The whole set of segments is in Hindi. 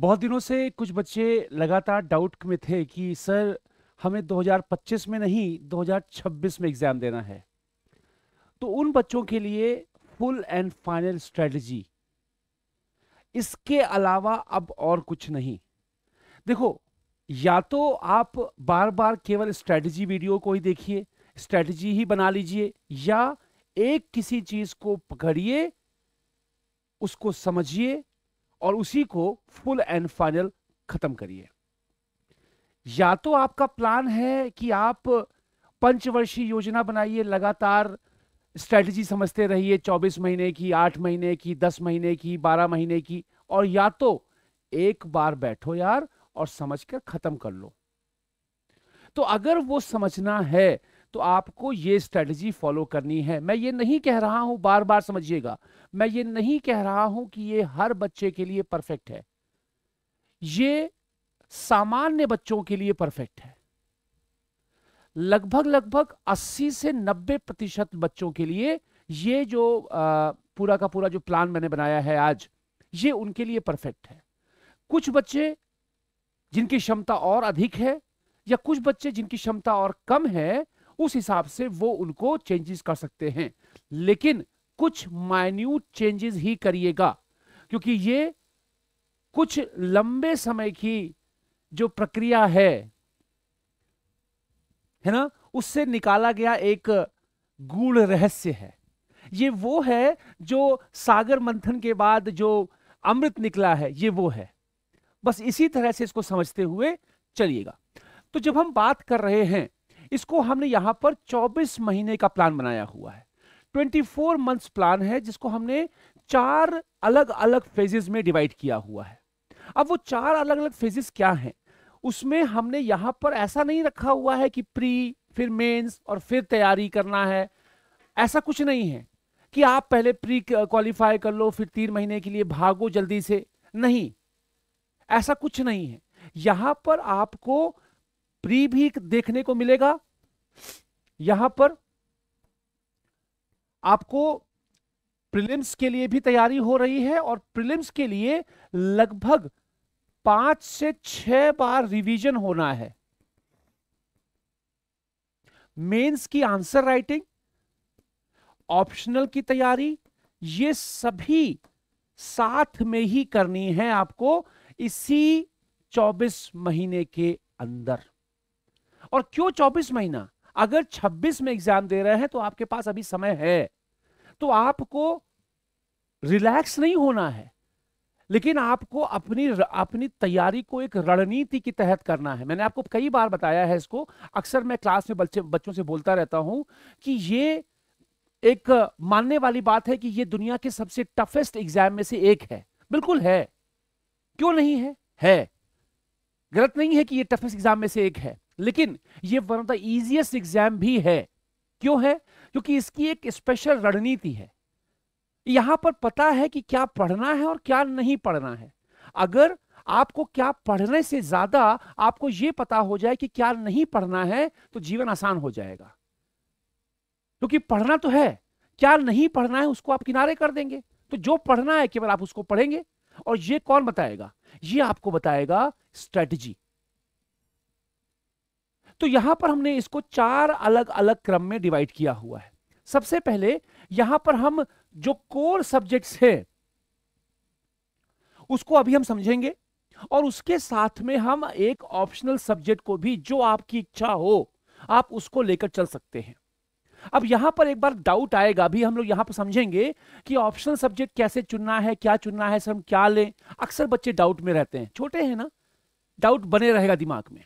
बहुत दिनों से कुछ बच्चे लगातार डाउट में थे कि सर हमें 2025 में नहीं 2026 में एग्ज़ाम देना है तो उन बच्चों के लिए फुल एंड फाइनल स्ट्रेटजी इसके अलावा अब और कुछ नहीं देखो या तो आप बार बार केवल स्ट्रेटजी वीडियो को ही देखिए स्ट्रेटजी ही बना लीजिए या एक किसी चीज को पकड़िए उसको समझिए और उसी को फुल एंड फाइनल खत्म करिए या तो आपका प्लान है कि आप पंचवर्षीय योजना बनाइए लगातार स्ट्रेटजी समझते रहिए 24 महीने की 8 महीने की 10 महीने की 12 महीने की और या तो एक बार बैठो यार और समझ कर खत्म कर लो तो अगर वो समझना है तो आपको ये स्ट्रेटजी फॉलो करनी है मैं ये नहीं कह रहा हूं बार बार समझिएगा मैं ये नहीं कह रहा हूं कि ये हर बच्चे के लिए परफेक्ट है ये सामान्य बच्चों के लिए परफेक्ट है लगभग लगभग 80 से 90 प्रतिशत बच्चों के लिए ये जो आ, पूरा का पूरा जो प्लान मैंने बनाया है आज ये उनके लिए परफेक्ट है कुछ बच्चे जिनकी क्षमता और अधिक है या कुछ बच्चे जिनकी क्षमता और कम है उस हिसाब से वो उनको चेंजेस कर सकते हैं लेकिन कुछ माइन्यूट चेंजेस ही करिएगा क्योंकि ये कुछ लंबे समय की जो प्रक्रिया है है ना उससे निकाला गया एक गूढ़ रहस्य है ये वो है जो सागर मंथन के बाद जो अमृत निकला है ये वो है बस इसी तरह से इसको समझते हुए चलिएगा तो जब हम बात कर रहे हैं इसको हमने यहां पर 24 महीने का प्लान बनाया हुआ है 24 मंथ्स प्लान है जिसको हमने चार अलग अलग फेजेस में डिवाइड किया हुआ है अब वो चार अलग अलग फेजेस क्या हैं उसमें हमने यहां पर ऐसा नहीं रखा हुआ है कि प्री फिर मेंस और फिर तैयारी करना है ऐसा कुछ नहीं है कि आप पहले प्री क्वालिफाई कर लो फिर तीन महीने के लिए भागो जल्दी से नहीं ऐसा कुछ नहीं है यहां पर आपको प्री भी देखने को मिलेगा यहां पर आपको प्रीलिम्स के लिए भी तैयारी हो रही है और प्रीलिम्स के लिए लगभग पांच से छह बार रिवीजन होना है मेंस की आंसर राइटिंग ऑप्शनल की तैयारी ये सभी साथ में ही करनी है आपको इसी 24 महीने के अंदर और क्यों चौबीस महीना अगर छब्बीस में एग्जाम दे रहे हैं तो आपके पास अभी समय है तो आपको रिलैक्स नहीं होना है लेकिन आपको अपनी अपनी तैयारी को एक रणनीति के तहत करना है मैंने आपको कई बार बताया है इसको अक्सर मैं क्लास में बच्चे बच्चों से बोलता रहता हूं कि ये एक मानने वाली बात है कि ये दुनिया के सबसे टफेस्ट एग्जाम में से एक है बिल्कुल है क्यों नहीं है है गलत नहीं है कि ये टफेस्ट एग्जाम में से एक है लेकिन ये one of the easiest exam भी है क्यों है क्योंकि इसकी एक स्पेशल रणनीति है यहां पर पता है कि क्या पढ़ना है और क्या नहीं पढ़ना है अगर आपको क्या पढ़ने से ज्यादा आपको यह पता हो जाए कि क्या नहीं पढ़ना है तो जीवन आसान हो जाएगा क्योंकि पढ़ना तो है क्या नहीं पढ़ना है उसको आप किनारे कर देंगे तो जो पढ़ना है केवल आप उसको पढ़ेंगे और ये कौन बताएगा ये आपको बताएगा स्ट्रेटजी तो यहां पर हमने इसको चार अलग अलग क्रम में डिवाइड किया हुआ है सबसे पहले यहां पर हम जो कोर सब्जेक्ट्स है उसको अभी हम समझेंगे और उसके साथ में हम एक ऑप्शनल सब्जेक्ट को भी जो आपकी इच्छा हो आप उसको लेकर चल सकते हैं अब यहां पर एक बार डाउट आएगा भी हम लोग यहां पर समझेंगे कि ऑप्शनल सब्जेक्ट कैसे चुनना है क्या चुनना है सर हम क्या लें अक्सर बच्चे डाउट में रहते हैं छोटे हैं ना डाउट बने रहेगा दिमाग में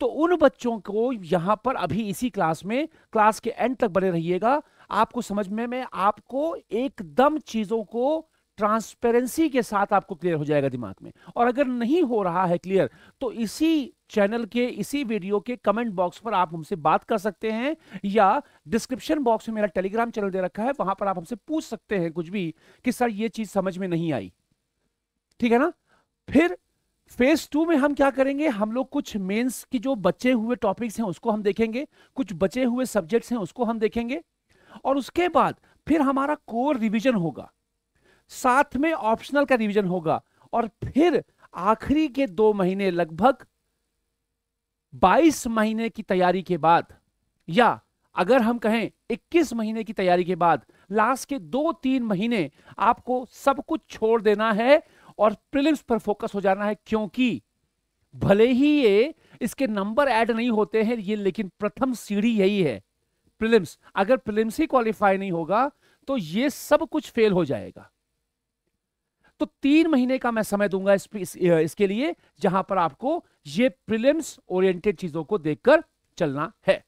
तो उन बच्चों को यहां पर अभी इसी क्लास में क्लास के एंड तक बने रहिएगा आपको समझ में आपको एकदम चीज़ों को ट्रांसपेरेंसी के साथ आपको क्लियर हो जाएगा दिमाग में और अगर नहीं हो रहा है क्लियर तो इसी चैनल के इसी वीडियो के कमेंट बॉक्स पर आप हमसे बात कर सकते हैं या डिस्क्रिप्शन बॉक्स में मेरा टेलीग्राम चैनल दे रखा है वहां पर आप हमसे पूछ सकते हैं कुछ भी कि सर ये चीज समझ में नहीं आई ठीक है ना फिर फेज टू में हम क्या करेंगे हम लोग कुछ मेंस की जो बचे हुए टॉपिक्स हैं उसको हम देखेंगे कुछ बचे हुए सब्जेक्ट्स हैं उसको हम देखेंगे और उसके बाद फिर हमारा कोर रिवीजन होगा साथ में ऑप्शनल का रिवीजन होगा और फिर आखिरी के दो महीने लगभग 22 महीने की तैयारी के बाद या अगर हम कहें 21 महीने की तैयारी के बाद लास्ट के दो तीन महीने आपको सब कुछ छोड़ देना है और प्रिलिम्स पर फोकस हो जाना है क्योंकि भले ही ये इसके नंबर ऐड नहीं होते हैं ये लेकिन प्रथम सीढ़ी यही है प्रिलिम्स अगर प्रिलिम्स ही क्वालिफाई नहीं होगा तो ये सब कुछ फेल हो जाएगा तो तीन महीने का मैं समय दूंगा इस, इस, इसके लिए जहां पर आपको ये प्रिलिम्स ओरिएंटेड चीजों को देखकर चलना है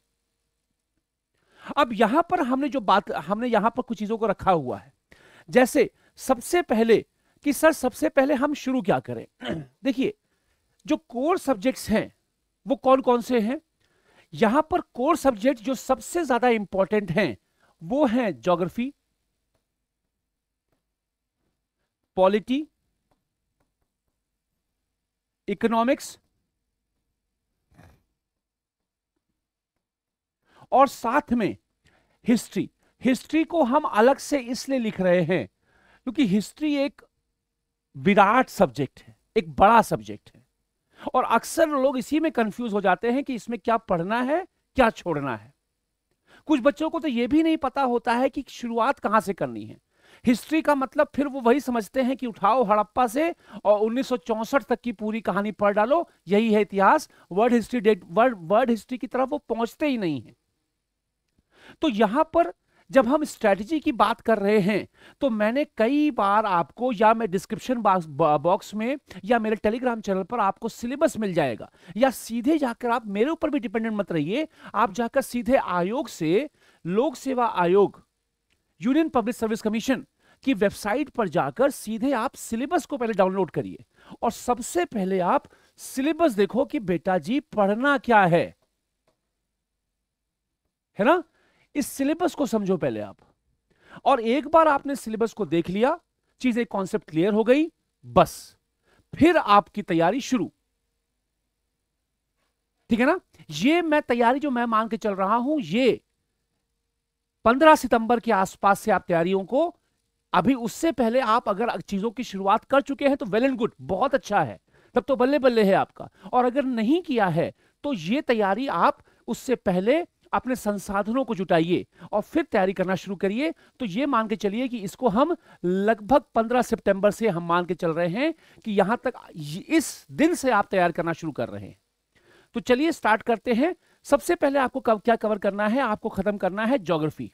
अब यहां पर हमने जो बात हमने यहां पर कुछ चीजों को रखा हुआ है जैसे सबसे पहले कि सर सबसे पहले हम शुरू क्या करें देखिए जो कोर सब्जेक्ट्स हैं वो कौन कौन से हैं यहां पर कोर सब्जेक्ट जो सबसे ज्यादा इंपॉर्टेंट हैं वो हैं ज्योग्राफी पॉलिटी इकोनॉमिक्स और साथ में हिस्ट्री हिस्ट्री को हम अलग से इसलिए लिख रहे हैं क्योंकि हिस्ट्री एक विराट सब्जेक्ट है एक बड़ा सब्जेक्ट है और अक्सर लोग इसी में कंफ्यूज हो जाते हैं कि इसमें क्या पढ़ना है क्या छोड़ना है कुछ बच्चों को तो यह भी नहीं पता होता है कि शुरुआत कहां से करनी है हिस्ट्री का मतलब फिर वो वही समझते हैं कि उठाओ हड़प्पा से और 1964 तक की पूरी कहानी पढ़ डालो यही है इतिहास वर्ल्ड हिस्ट्री डेट वर्ल्ड वर्ल्ड हिस्ट्री की तरफ वो पहुंचते ही नहीं है तो यहां पर जब हम स्ट्रेटजी की बात कर रहे हैं तो मैंने कई बार आपको या मैं डिस्क्रिप्शन बॉक्स में या मेरे टेलीग्राम चैनल पर आपको सिलेबस मिल जाएगा या सीधे जाकर आप मेरे ऊपर भी डिपेंडेंट मत रहिए आप जाकर सीधे आयोग से लोक सेवा आयोग यूनियन पब्लिक सर्विस कमीशन की वेबसाइट पर जाकर सीधे आप सिलेबस को पहले डाउनलोड करिए और सबसे पहले आप सिलेबस देखो कि बेटा जी पढ़ना क्या है है ना इस सिलेबस को समझो पहले आप और एक बार आपने सिलेबस को देख लिया चीजें कॉन्सेप्ट क्लियर हो गई बस फिर आपकी तैयारी शुरू ठीक है ना ये मैं तैयारी जो मैं मान के चल रहा हूं ये 15 सितंबर के आसपास से आप तैयारियों को अभी उससे पहले आप अगर चीजों की शुरुआत कर चुके हैं तो वेल एंड गुड बहुत अच्छा है तब तो बल्ले बल्ले है आपका और अगर नहीं किया है तो ये तैयारी आप उससे पहले अपने संसाधनों को जुटाइए और फिर तैयारी करना शुरू करिए तो ये मान के चलिए कि इसको हम लगभग 15 सितंबर से हम मान के चल रहे हैं कि यहां तक इस दिन से आप तैयार करना शुरू कर रहे हैं तो चलिए स्टार्ट करते हैं सबसे पहले आपको कव, क्या कवर करना है आपको खत्म करना है जोग्राफी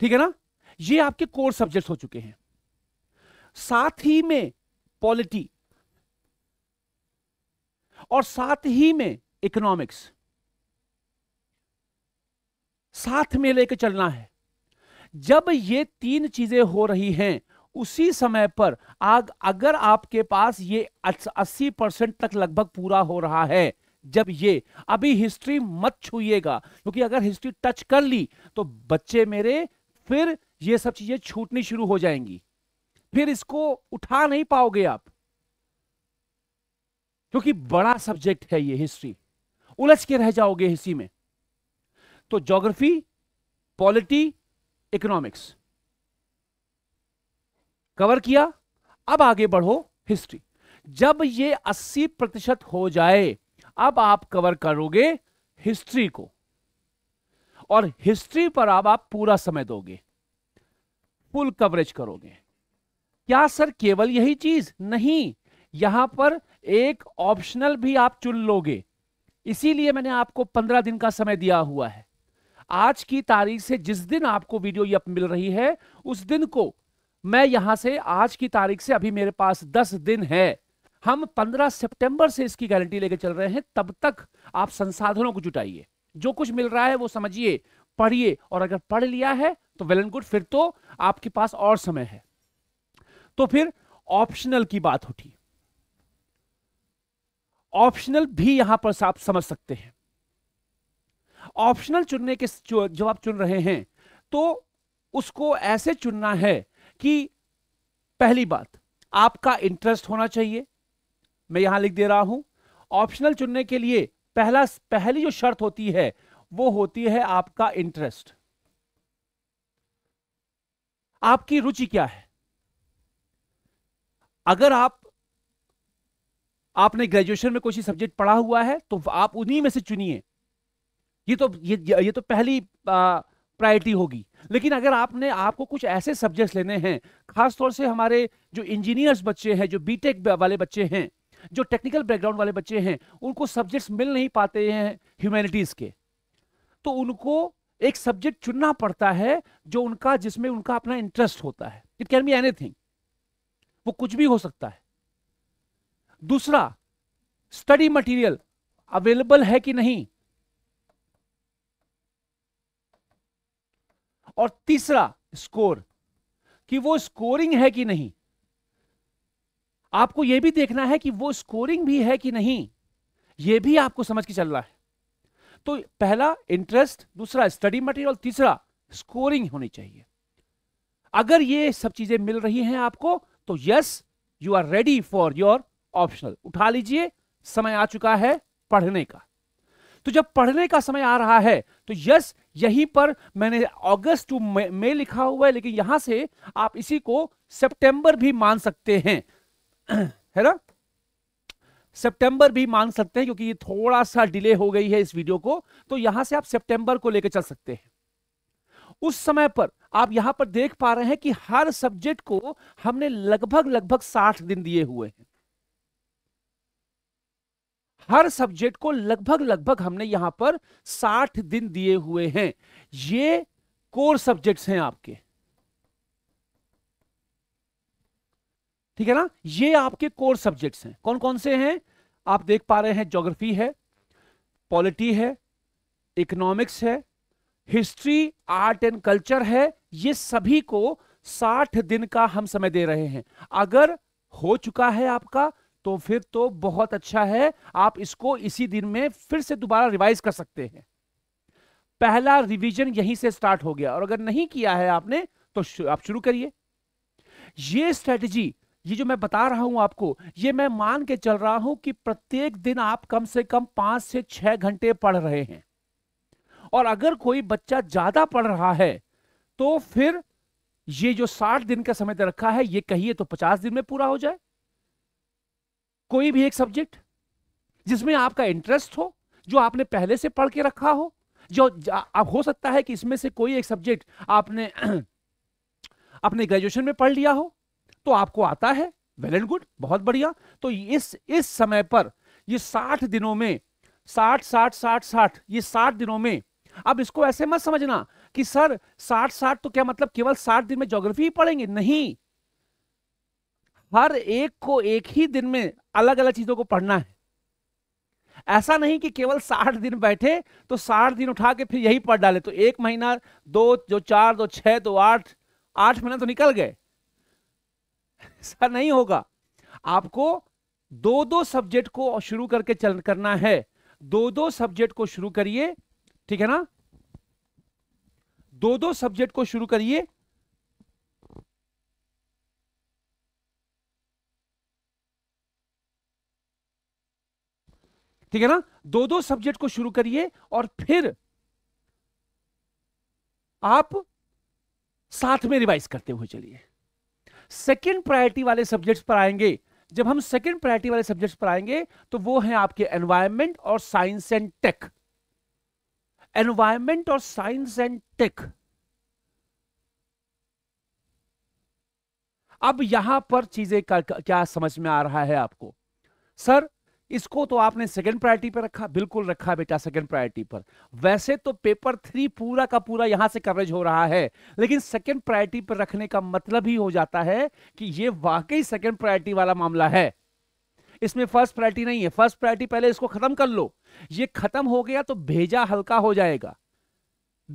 ठीक है ना ये आपके कोर सब्जेक्ट हो चुके हैं साथ ही में पॉलिटी और साथ ही में इकोनॉमिक्स साथ में लेकर चलना है जब ये तीन चीजें हो रही हैं उसी समय पर आग अगर आपके पास ये 80 परसेंट तक लगभग पूरा हो रहा है जब ये अभी हिस्ट्री मत छूएगा क्योंकि अगर हिस्ट्री टच कर ली तो बच्चे मेरे फिर ये सब चीजें छूटनी शुरू हो जाएंगी फिर इसको उठा नहीं पाओगे आप क्योंकि बड़ा सब्जेक्ट है ये हिस्ट्री उलझ के रह जाओगे इसी में तो जोग्राफी पॉलिटी इकोनॉमिक्स कवर किया अब आगे बढ़ो हिस्ट्री जब ये 80 प्रतिशत हो जाए अब आप कवर करोगे हिस्ट्री को और हिस्ट्री पर अब आप पूरा समय दोगे फुल कवरेज करोगे क्या सर केवल यही चीज नहीं यहां पर एक ऑप्शनल भी आप चुन लोगे इसीलिए मैंने आपको पंद्रह दिन का समय दिया हुआ है आज की तारीख से जिस दिन आपको वीडियो ये मिल रही है उस दिन को मैं यहां से आज की तारीख से अभी मेरे पास दस दिन है हम पंद्रह सितंबर से इसकी गारंटी लेकर चल रहे हैं तब तक आप संसाधनों को जुटाइए जो कुछ मिल रहा है वो समझिए पढ़िए और अगर पढ़ लिया है तो वेल एंड गुड फिर तो आपके पास और समय है तो फिर ऑप्शनल की बात उठी ऑप्शनल भी यहां पर आप समझ सकते हैं ऑप्शनल चुनने के जो, आप चुन रहे हैं तो उसको ऐसे चुनना है कि पहली बात आपका इंटरेस्ट होना चाहिए मैं यहां लिख दे रहा हूं ऑप्शनल चुनने के लिए पहला पहली जो शर्त होती है वो होती है आपका इंटरेस्ट आपकी रुचि क्या है अगर आप आपने ग्रेजुएशन में कोई सब्जेक्ट पढ़ा हुआ है तो आप उन्हीं में से चुनिए ये तो ये ये तो पहली प्रायोरिटी होगी लेकिन अगर आपने आपको कुछ ऐसे सब्जेक्ट्स लेने हैं खासतौर से हमारे जो इंजीनियर्स बच्चे हैं जो बीटेक वाले बच्चे हैं जो टेक्निकल बैकग्राउंड वाले बच्चे हैं उनको सब्जेक्ट्स मिल नहीं पाते हैं ह्यूमैनिटीज़ के तो उनको एक सब्जेक्ट चुनना पड़ता है जो उनका जिसमें उनका अपना इंटरेस्ट होता है इट कैन बी एनीथिंग वो कुछ भी हो सकता है दूसरा स्टडी मटेरियल अवेलेबल है कि नहीं और तीसरा स्कोर कि वो स्कोरिंग है कि नहीं आपको यह भी देखना है कि वो स्कोरिंग भी है कि नहीं यह भी आपको समझ के चल रहा है तो पहला इंटरेस्ट दूसरा स्टडी मटेरियल तीसरा स्कोरिंग होनी चाहिए अगर ये सब चीजें मिल रही हैं आपको तो yes you are ready for your optional उठा लीजिए समय आ चुका है पढ़ने का तो जब पढ़ने का समय आ रहा है तो यस यहीं पर मैंने अगस्त टू मई लिखा हुआ है लेकिन यहां से आप इसी को सितंबर भी मान सकते हैं है ना सितंबर भी मान सकते हैं क्योंकि ये थोड़ा सा डिले हो गई है इस वीडियो को तो यहां से आप सितंबर को लेकर चल सकते हैं उस समय पर आप यहां पर देख पा रहे हैं कि हर सब्जेक्ट को हमने लगभग लगभग साठ दिन दिए हुए हैं हर सब्जेक्ट को लगभग लगभग हमने यहां पर साठ दिन दिए हुए हैं ये कोर सब्जेक्ट्स हैं आपके ठीक है ना ये आपके कोर सब्जेक्ट्स हैं कौन कौन से हैं आप देख पा रहे हैं ज्योग्राफी है पॉलिटी है इकोनॉमिक्स है हिस्ट्री आर्ट एंड कल्चर है ये सभी को साठ दिन का हम समय दे रहे हैं अगर हो चुका है आपका तो फिर तो बहुत अच्छा है आप इसको इसी दिन में फिर से दोबारा रिवाइज कर सकते हैं पहला रिवीजन यहीं से स्टार्ट हो गया और अगर नहीं किया है आपने तो आप शुरू करिए ये स्ट्रेटजी ये जो मैं बता रहा हूं आपको ये मैं मान के चल रहा हूं कि प्रत्येक दिन आप कम से कम पांच से छह घंटे पढ़ रहे हैं और अगर कोई बच्चा ज्यादा पढ़ रहा है तो फिर ये जो साठ दिन का समय रखा है ये कहिए तो पचास दिन में पूरा हो जाए कोई भी एक सब्जेक्ट जिसमें आपका इंटरेस्ट हो जो आपने पहले से पढ़ के रखा हो जो अब हो सकता है कि इसमें से कोई एक सब्जेक्ट आपने अपने ग्रेजुएशन में पढ़ लिया हो तो आपको आता है वेल एंड गुड बहुत बढ़िया तो इस इस समय पर ये साठ दिनों में साठ साठ साठ साठ ये साठ दिनों में अब इसको ऐसे मत समझना कि सर साठ साठ तो क्या मतलब केवल साठ दिन में ज्योग्राफी ही पढ़ेंगे नहीं हर एक को एक ही दिन में अलग अलग चीजों को पढ़ना है ऐसा नहीं कि केवल साठ दिन बैठे तो साठ दिन उठा के फिर यही पढ़ डाले तो एक महीना दो जो चार दो छह दो आठ आठ महीना तो निकल गए ऐसा नहीं होगा आपको दो दो सब्जेक्ट को शुरू करके चल करना है दो दो सब्जेक्ट को शुरू करिए ठीक है ना दो दो सब्जेक्ट को शुरू करिए ठीक है ना दो दो सब्जेक्ट को शुरू करिए और फिर आप साथ में रिवाइज करते हुए चलिए सेकेंड प्रायोरिटी वाले सब्जेक्ट्स पर आएंगे जब हम सेकेंड प्रायोरिटी वाले सब्जेक्ट्स पर आएंगे तो वो है आपके एनवायरमेंट और साइंस एंड टेक एनवायरमेंट और साइंस एंड टेक अब यहां पर चीजें क्या समझ में आ रहा है आपको सर इसको तो आपने सेकंड प्रायोरिटी पर रखा बिल्कुल रखा बेटा सेकंड प्रायोरिटी पर वैसे तो पेपर थ्री पूरा का पूरा यहां से कवरेज हो रहा है लेकिन सेकंड प्रायोरिटी पर रखने का मतलब ही हो जाता है कि ये वाकई सेकंड प्रायोरिटी वाला मामला है इसमें फर्स्ट प्रायोरिटी नहीं है फर्स्ट प्रायोरिटी पहले इसको खत्म कर लो ये खत्म हो गया तो भेजा हल्का हो जाएगा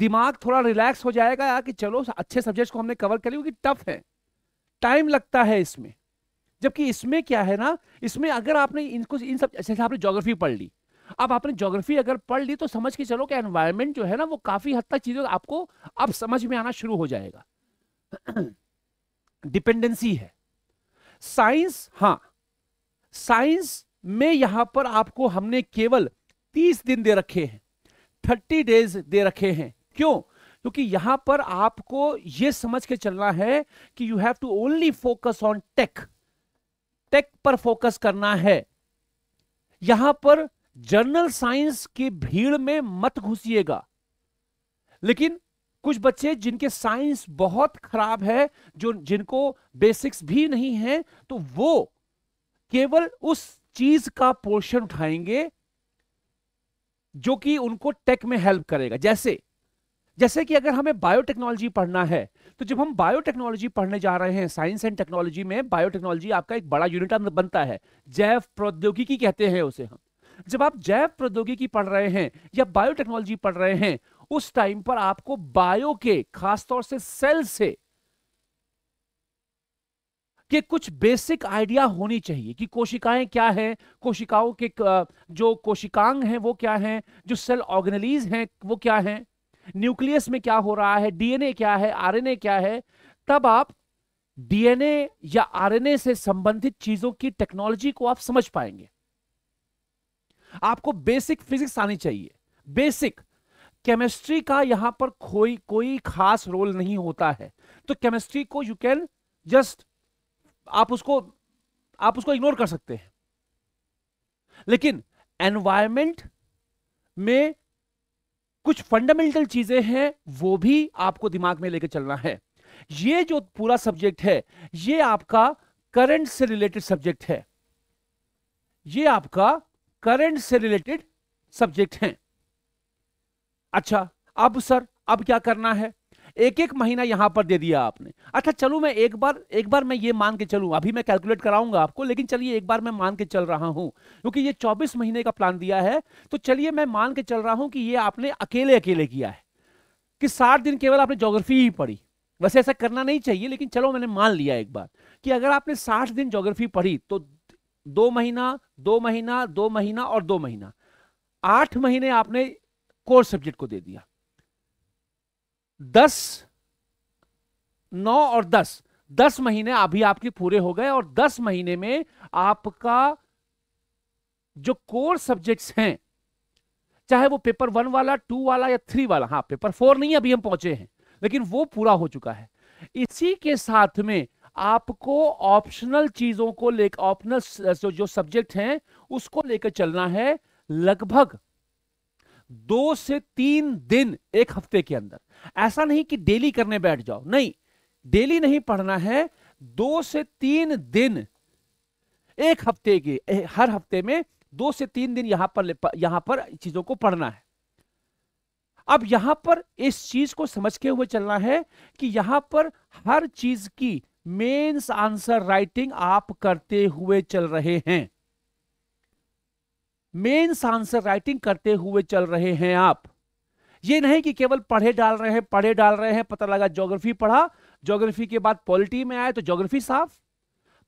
दिमाग थोड़ा रिलैक्स हो जाएगा कि चलो अच्छे सब्जेक्ट को हमने कवर कर लिया क्योंकि टफ है टाइम लगता है इसमें जबकि इसमें क्या है ना इसमें अगर आपने इनको इन सब जैसे आपने जोग्राफी पढ़ ली अब आपने ज्योग्राफी अगर पढ़ ली तो समझ के चलो कि एनवायरमेंट जो है ना वो काफी हद तक चीजों आपको अब समझ में आना शुरू हो जाएगा डिपेंडेंसी है साइंस हाँ साइंस में यहां पर आपको हमने केवल तीस दिन दे रखे हैं थर्टी डेज दे रखे हैं क्यों क्योंकि यहां पर आपको यह समझ के चलना है कि you have to only focus on tech tech पर फोकस करना है यहां पर जर्नल साइंस की भीड़ में मत घुसिएगा लेकिन कुछ बच्चे जिनके साइंस बहुत खराब है जो जिनको बेसिक्स भी नहीं है तो वो केवल उस चीज का पोर्शन उठाएंगे जो कि उनको टेक में हेल्प करेगा जैसे जैसे कि अगर हमें बायोटेक्नोलॉजी पढ़ना है तो जब हम बायोटेक्नोलॉजी पढ़ने जा रहे हैं साइंस एंड टेक्नोलॉजी में बायोटेक्नोलॉजी आपका एक बड़ा यूनिट बनता है जैव प्रौद्योगिकी कहते हैं उसे हम जब आप जैव प्रौद्योगिकी पढ़ रहे हैं या बायोटेक्नोलॉजी पढ़ रहे हैं उस टाइम पर आपको बायो के खासतौर से सेल से के कुछ बेसिक आइडिया होनी चाहिए कि कोशिकाएं क्या हैं कोशिकाओं के जो कोशिकांग हैं वो क्या हैं जो सेल ऑर्गेनलीज हैं वो क्या हैं न्यूक्लियस में क्या हो रहा है डीएनए क्या है आरएनए क्या है तब आप डीएनए या आरएनए से संबंधित चीजों की टेक्नोलॉजी को आप समझ पाएंगे आपको बेसिक फिजिक्स आनी चाहिए बेसिक केमिस्ट्री का यहां पर कोई कोई खास रोल नहीं होता है तो केमिस्ट्री को यू कैन जस्ट आप उसको आप उसको इग्नोर कर सकते हैं लेकिन एनवायरमेंट में कुछ फंडामेंटल चीजें हैं वो भी आपको दिमाग में लेकर चलना है ये जो पूरा सब्जेक्ट है ये आपका करंट से रिलेटेड सब्जेक्ट है ये आपका करंट से रिलेटेड सब्जेक्ट है अच्छा अब सर अब क्या करना है एक एक महीना यहां पर दे दिया आपने अच्छा चलो मैं एक बार एक बार मैं ये मान के चलू अभी मैं कैलकुलेट कराऊंगा आपको लेकिन चलिए एक बार मैं मान के चल रहा हूं क्योंकि ये चौबीस महीने का प्लान दिया है तो चलिए मैं मान के चल रहा हूं कि ये आपने अकेले अकेले किया है कि साठ दिन केवल आपने जोग्राफी ही पढ़ी वैसे ऐसा करना नहीं चाहिए लेकिन चलो मैंने मान लिया एक बार कि अगर आपने साठ दिन जोग्राफी पढ़ी तो दो महीना दो महीना दो महीना और दो महीना आठ महीने आपने कोर सब्जेक्ट को दे दिया दस नौ और दस दस महीने अभी आपके पूरे हो गए और दस महीने में आपका जो कोर सब्जेक्ट्स हैं चाहे वो पेपर वन वाला टू वाला या थ्री वाला हाँ पेपर फोर नहीं अभी हम पहुंचे हैं लेकिन वो पूरा हो चुका है इसी के साथ में आपको ऑप्शनल चीजों को लेकर ऑप्शनल जो सब्जेक्ट हैं उसको लेकर चलना है लगभग दो से तीन दिन एक हफ्ते के अंदर ऐसा नहीं कि डेली करने बैठ जाओ नहीं डेली नहीं पढ़ना है दो से तीन दिन एक हफ्ते के हर हफ्ते में दो से तीन दिन यहां पर यहां पर चीजों को पढ़ना है अब यहां पर इस चीज को समझ के हुए चलना है कि यहां पर हर चीज की मेंस आंसर राइटिंग आप करते हुए चल रहे हैं मेंस आंसर राइटिंग करते हुए चल रहे हैं आप ये नहीं कि केवल पढ़े डाल रहे हैं पढ़े डाल रहे हैं पता लगा ज्योग्राफी पढ़ा ज्योग्राफी के बाद पॉलिटी में आए तो ज्योग्राफी साफ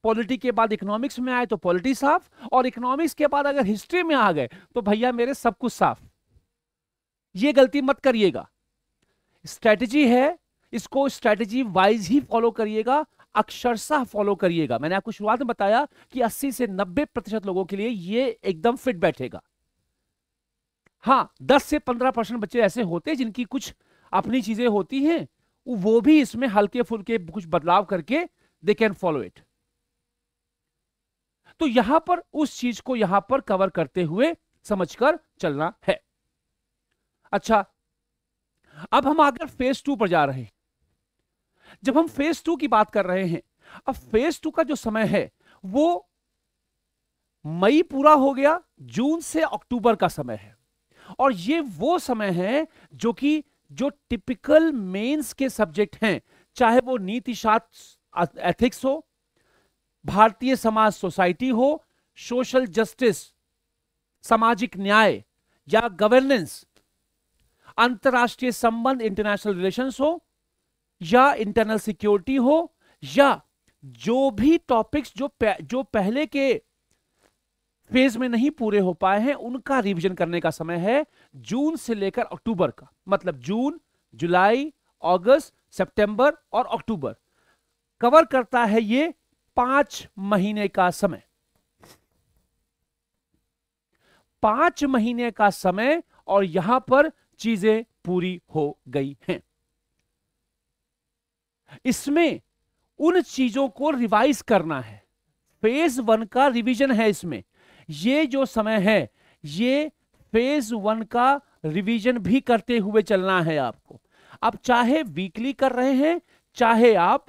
पॉलिटी के बाद इकोनॉमिक्स में आए तो पॉलिटी साफ और इकोनॉमिक्स के बाद अगर हिस्ट्री में आ गए तो भैया मेरे सब कुछ साफ ये गलती मत करिएगा स्ट्रैटेजी है इसको स्ट्रैटेजी वाइज ही फॉलो करिएगा अक्षरशाह फॉलो करिएगा मैंने आपको शुरुआत में बताया कि 80 से 90 प्रतिशत लोगों के लिए ये एकदम फिट बैठेगा हाँ दस से पंद्रह परसेंट बच्चे ऐसे होते हैं जिनकी कुछ अपनी चीजें होती हैं वो भी इसमें हल्के फुल्के कुछ बदलाव करके दे कैन फॉलो इट तो यहां पर उस चीज को यहां पर कवर करते हुए समझकर चलना है अच्छा अब हम आकर फेज टू पर जा रहे हैं जब हम फेज टू की बात कर रहे हैं अब फेज टू का जो समय है वो मई पूरा हो गया जून से अक्टूबर का समय है और ये वो समय है जो कि जो टिपिकल मेंस के सब्जेक्ट हैं चाहे वो नीति शास्त्र एथिक्स हो भारतीय समाज सोसाइटी हो सोशल जस्टिस सामाजिक न्याय या गवर्नेंस अंतर्राष्ट्रीय संबंध इंटरनेशनल रिलेशंस हो या इंटरनल सिक्योरिटी हो या जो भी टॉपिक्स जो जो पहले के फेज में नहीं पूरे हो पाए हैं उनका रिवीजन करने का समय है जून से लेकर अक्टूबर का मतलब जून जुलाई अगस्त सितंबर और अक्टूबर कवर करता है ये पांच महीने का समय पांच महीने का समय और यहां पर चीजें पूरी हो गई हैं इसमें उन चीजों को रिवाइज करना है फेज वन का रिवीजन है इसमें ये जो समय है ये फेज वन का रिवीजन भी करते हुए चलना है आपको आप चाहे वीकली कर रहे हैं चाहे आप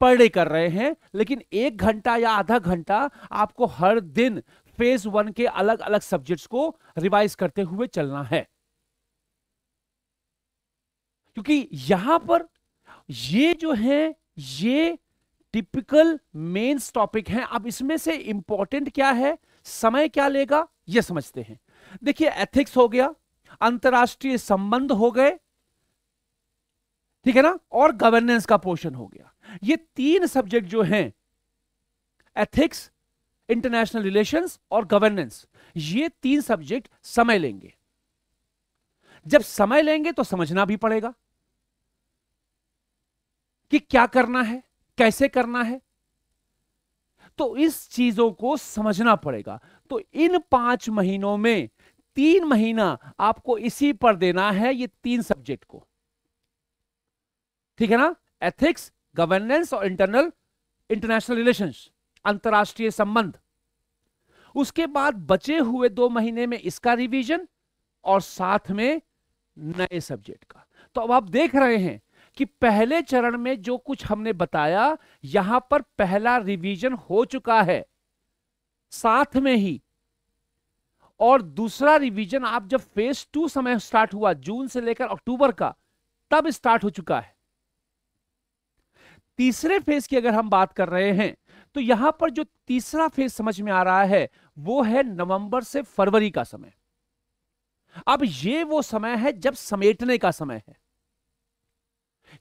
पर डे कर रहे हैं लेकिन एक घंटा या आधा घंटा आपको हर दिन फेज वन के अलग अलग सब्जेक्ट्स को रिवाइज करते हुए चलना है क्योंकि यहां पर ये जो है ये टिपिकल मेन्स टॉपिक हैं अब इसमें से इंपॉर्टेंट क्या है समय क्या लेगा यह समझते हैं देखिए एथिक्स हो गया अंतरराष्ट्रीय संबंध हो गए ठीक है ना और गवर्नेंस का पोर्शन हो गया ये तीन सब्जेक्ट जो हैं एथिक्स इंटरनेशनल रिलेशंस और गवर्नेंस ये तीन सब्जेक्ट समय लेंगे जब समय लेंगे तो समझना भी पड़ेगा कि क्या करना है कैसे करना है तो इस चीजों को समझना पड़ेगा तो इन पांच महीनों में तीन महीना आपको इसी पर देना है ये तीन सब्जेक्ट को ठीक है ना एथिक्स गवर्नेंस और इंटरनल इंटरनेशनल रिलेशन अंतरराष्ट्रीय संबंध उसके बाद बचे हुए दो महीने में इसका रिवीजन और साथ में नए सब्जेक्ट का तो अब आप देख रहे हैं कि पहले चरण में जो कुछ हमने बताया यहां पर पहला रिवीजन हो चुका है साथ में ही और दूसरा रिवीजन आप जब फेज टू समय स्टार्ट हुआ जून से लेकर अक्टूबर का तब स्टार्ट हो चुका है तीसरे फेज की अगर हम बात कर रहे हैं तो यहां पर जो तीसरा फेज समझ में आ रहा है वो है नवंबर से फरवरी का समय अब ये वो समय है जब समेटने का समय है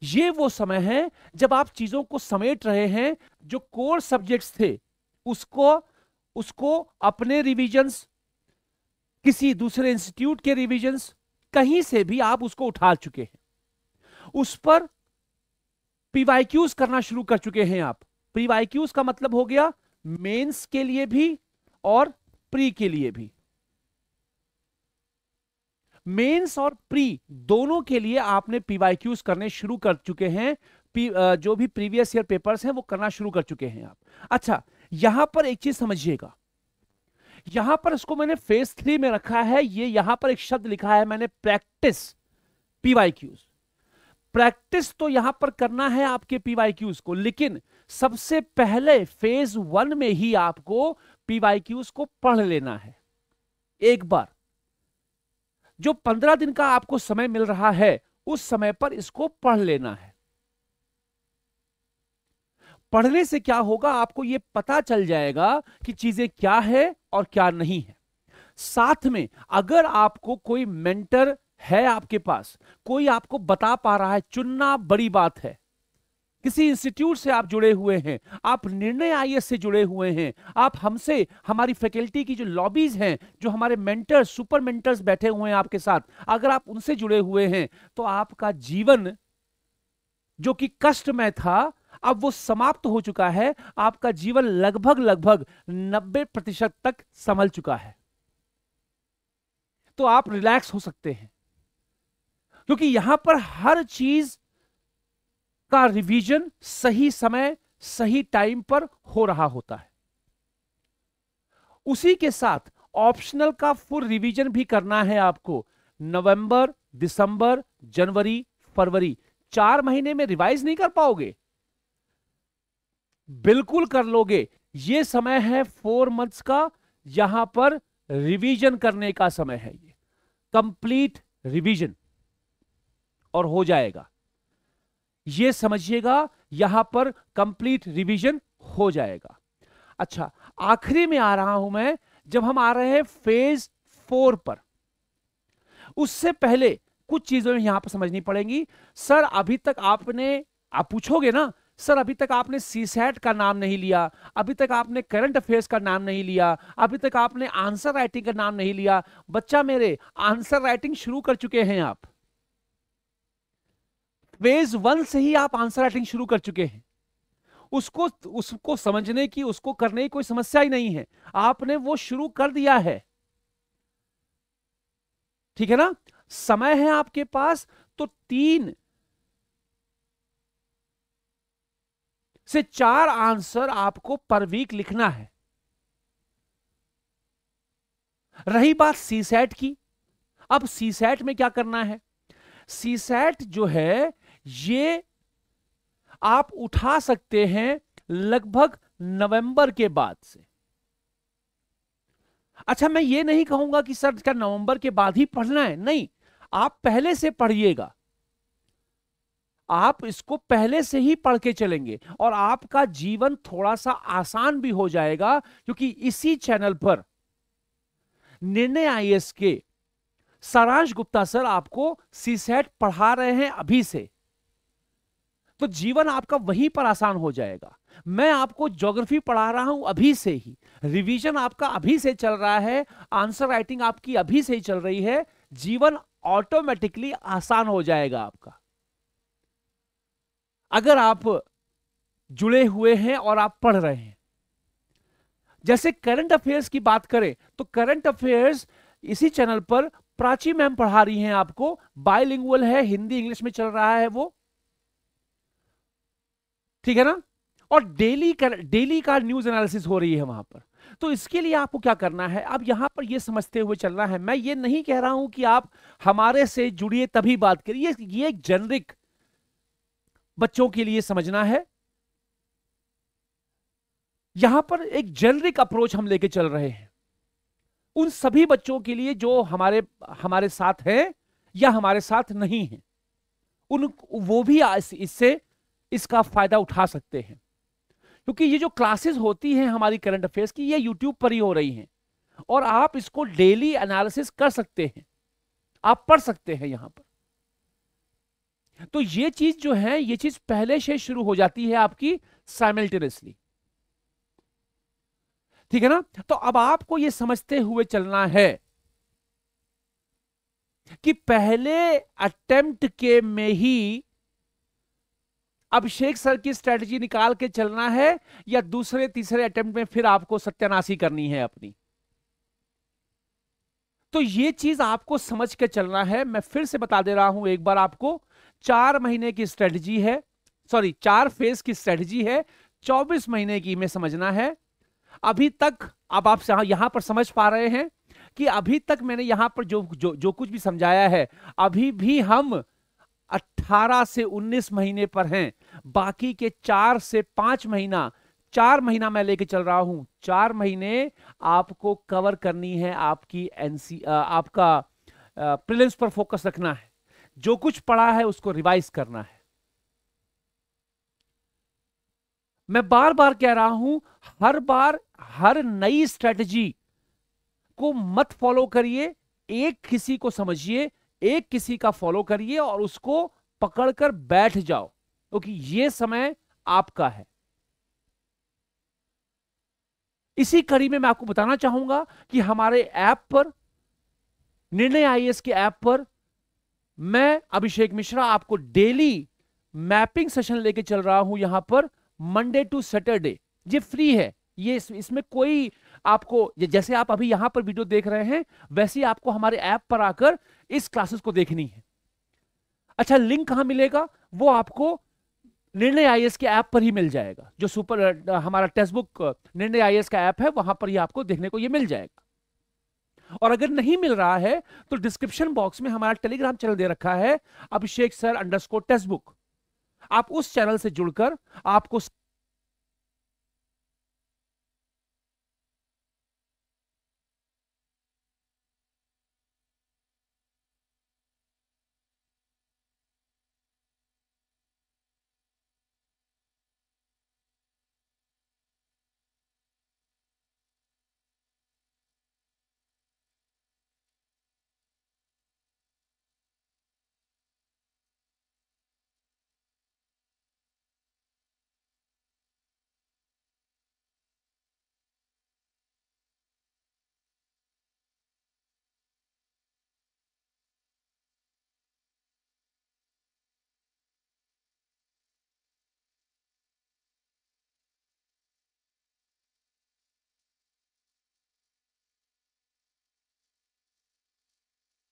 ये वो समय है जब आप चीजों को समेट रहे हैं जो कोर सब्जेक्ट्स थे उसको उसको अपने रिविजन्स किसी दूसरे इंस्टीट्यूट के रिविजन्स कहीं से भी आप उसको उठा चुके हैं उस पर पीवाईक्यूज करना शुरू कर चुके हैं आप पीवाईक्यूज का मतलब हो गया मेंस के लिए भी और प्री के लिए भी मेंस और प्री दोनों के लिए आपने पीवाईक्यूज करने शुरू कर चुके हैं जो भी प्रीवियस ईयर पेपर्स हैं वो करना शुरू कर चुके हैं आप अच्छा यहां पर एक चीज समझिएगा यहां पर इसको मैंने फेज थ्री में रखा है ये यहां पर एक शब्द लिखा है मैंने प्रैक्टिस पीवाईक्यूज प्रैक्टिस तो यहां पर करना है आपके पीवाईक्यूज को लेकिन सबसे पहले फेज वन में ही आपको पीवाईक्यूज को पढ़ लेना है एक बार जो पंद्रह दिन का आपको समय मिल रहा है उस समय पर इसको पढ़ लेना है पढ़ने से क्या होगा आपको यह पता चल जाएगा कि चीजें क्या है और क्या नहीं है साथ में अगर आपको कोई मेंटर है आपके पास कोई आपको बता पा रहा है चुनना बड़ी बात है किसी इंस्टीट्यूट से आप जुड़े हुए हैं आप निर्णय आई से जुड़े हुए हैं आप हमसे हमारी फैकल्टी की जो लॉबीज हैं जो हमारे मेंटर्स सुपर मेंटर्स बैठे हुए हैं आपके साथ अगर आप उनसे जुड़े हुए हैं तो आपका जीवन जो कि कष्ट में था अब वो समाप्त हो चुका है आपका जीवन लगभग लगभग 90 प्रतिशत तक संभल चुका है तो आप रिलैक्स हो सकते हैं क्योंकि यहां पर हर चीज का रिवीजन सही समय सही टाइम पर हो रहा होता है उसी के साथ ऑप्शनल का फुल रिवीजन भी करना है आपको नवंबर दिसंबर जनवरी फरवरी चार महीने में रिवाइज नहीं कर पाओगे बिल्कुल कर लोगे ये समय है फोर मंथ्स का यहां पर रिवीजन करने का समय है ये कंप्लीट रिवीजन और हो जाएगा ये समझिएगा यहां पर कंप्लीट रिवीजन हो जाएगा अच्छा आखिरी में आ रहा हूं मैं जब हम आ रहे हैं फेज फोर पर उससे पहले कुछ चीजों में यहां पर समझनी पड़ेगी सर अभी तक आपने आप पूछोगे ना सर अभी तक आपने सीसेट का नाम नहीं लिया अभी तक आपने करंट अफेयर्स का नाम नहीं लिया अभी तक आपने आंसर राइटिंग का नाम नहीं लिया बच्चा मेरे आंसर राइटिंग शुरू कर चुके हैं आप वेज वन से ही आप आंसर राइटिंग शुरू कर चुके हैं उसको उसको समझने की उसको करने की कोई समस्या ही नहीं है आपने वो शुरू कर दिया है ठीक है ना समय है आपके पास तो तीन से चार आंसर आपको पर वीक लिखना है रही बात सी की अब सी में क्या करना है सी जो है ये आप उठा सकते हैं लगभग नवंबर के बाद से अच्छा मैं ये नहीं कहूंगा कि सर क्या नवंबर के बाद ही पढ़ना है नहीं आप पहले से पढ़िएगा आप इसको पहले से ही पढ़ के चलेंगे और आपका जीवन थोड़ा सा आसान भी हो जाएगा क्योंकि इसी चैनल पर निर्णय आईएएस के सारांश गुप्ता सर आपको सीसेट पढ़ा रहे हैं अभी से तो जीवन आपका वहीं पर आसान हो जाएगा मैं आपको ज्योग्राफी पढ़ा रहा हूं अभी से ही रिवीजन आपका अभी से चल रहा है आंसर राइटिंग आपकी अभी से ही चल रही है जीवन ऑटोमेटिकली आसान हो जाएगा आपका अगर आप जुड़े हुए हैं और आप पढ़ रहे हैं जैसे करंट अफेयर्स की बात करें तो करंट अफेयर्स इसी चैनल पर प्राची मैम पढ़ा रही हैं आपको बायलिंगुअल है हिंदी इंग्लिश में चल रहा है वो ठीक है ना और डेली कर, डेली का न्यूज एनालिसिस हो रही है वहां पर तो इसके लिए आपको क्या करना है अब यहां पर यह समझते हुए चलना है मैं ये नहीं कह रहा हूं कि आप हमारे से जुड़िए तभी बात करिए ये एक जेनरिक बच्चों के लिए समझना है यहां पर एक जेनरिक अप्रोच हम लेके चल रहे हैं उन सभी बच्चों के लिए जो हमारे हमारे साथ हैं या हमारे साथ नहीं है उन वो भी इससे इसका फायदा उठा सकते हैं क्योंकि ये जो क्लासेस होती हैं हमारी करंट अफेयर्स की ये यूट्यूब पर ही हो रही हैं और आप इसको डेली एनालिसिस कर सकते हैं आप पढ़ सकते हैं यहां पर तो ये चीज जो है ये चीज पहले से शुरू हो जाती है आपकी साइमल्टेनियसली ठीक है ना तो अब आपको ये समझते हुए चलना है कि पहले अटेम्प्ट के में ही अभिषेक सर की स्ट्रेटजी निकाल के चलना है या दूसरे तीसरे अटेम्प्ट में फिर आपको सत्यानाशी करनी है अपनी तो ये चीज आपको समझ के चलना है मैं फिर से बता दे रहा हूं एक बार आपको चार महीने की स्ट्रेटजी है सॉरी चार फेज की स्ट्रेटजी है चौबीस महीने की में समझना है अभी तक अब आप यहां पर समझ पा रहे हैं कि अभी तक मैंने यहां पर जो जो, जो कुछ भी समझाया है अभी भी हम 18 से 19 महीने पर हैं बाकी के चार से पांच महीना चार महीना मैं लेके चल रहा हूं चार महीने आपको कवर करनी है आपकी एनसी आपका प्रिलिम्स पर फोकस रखना है जो कुछ पढ़ा है उसको रिवाइज करना है मैं बार बार कह रहा हूं हर बार हर नई स्ट्रेटजी को मत फॉलो करिए एक किसी को समझिए एक किसी का फॉलो करिए और उसको पकड़कर बैठ जाओ क्योंकि तो यह समय आपका है इसी कड़ी में मैं आपको बताना चाहूंगा कि हमारे ऐप पर निर्णय आईएएस के ऐप पर मैं अभिषेक मिश्रा आपको डेली मैपिंग सेशन लेके चल रहा हूं यहां पर मंडे टू सैटरडे ये फ्री है ये इस, इसमें कोई आपको जैसे आप अभी यहां पर वीडियो देख रहे हैं वैसे आपको हमारे ऐप पर आकर इस क्लासेस को देखनी है अच्छा लिंक कहां मिलेगा वो आपको निर्णय आई के ऐप पर ही मिल जाएगा जो सुपर हमारा टेक्स्ट बुक निर्णय आई का ऐप है वहां पर ही आपको देखने को ये मिल जाएगा और अगर नहीं मिल रहा है तो डिस्क्रिप्शन बॉक्स में हमारा टेलीग्राम चैनल दे रखा है Abhishek sir underscore text book आप उस चैनल से जुड़कर आपको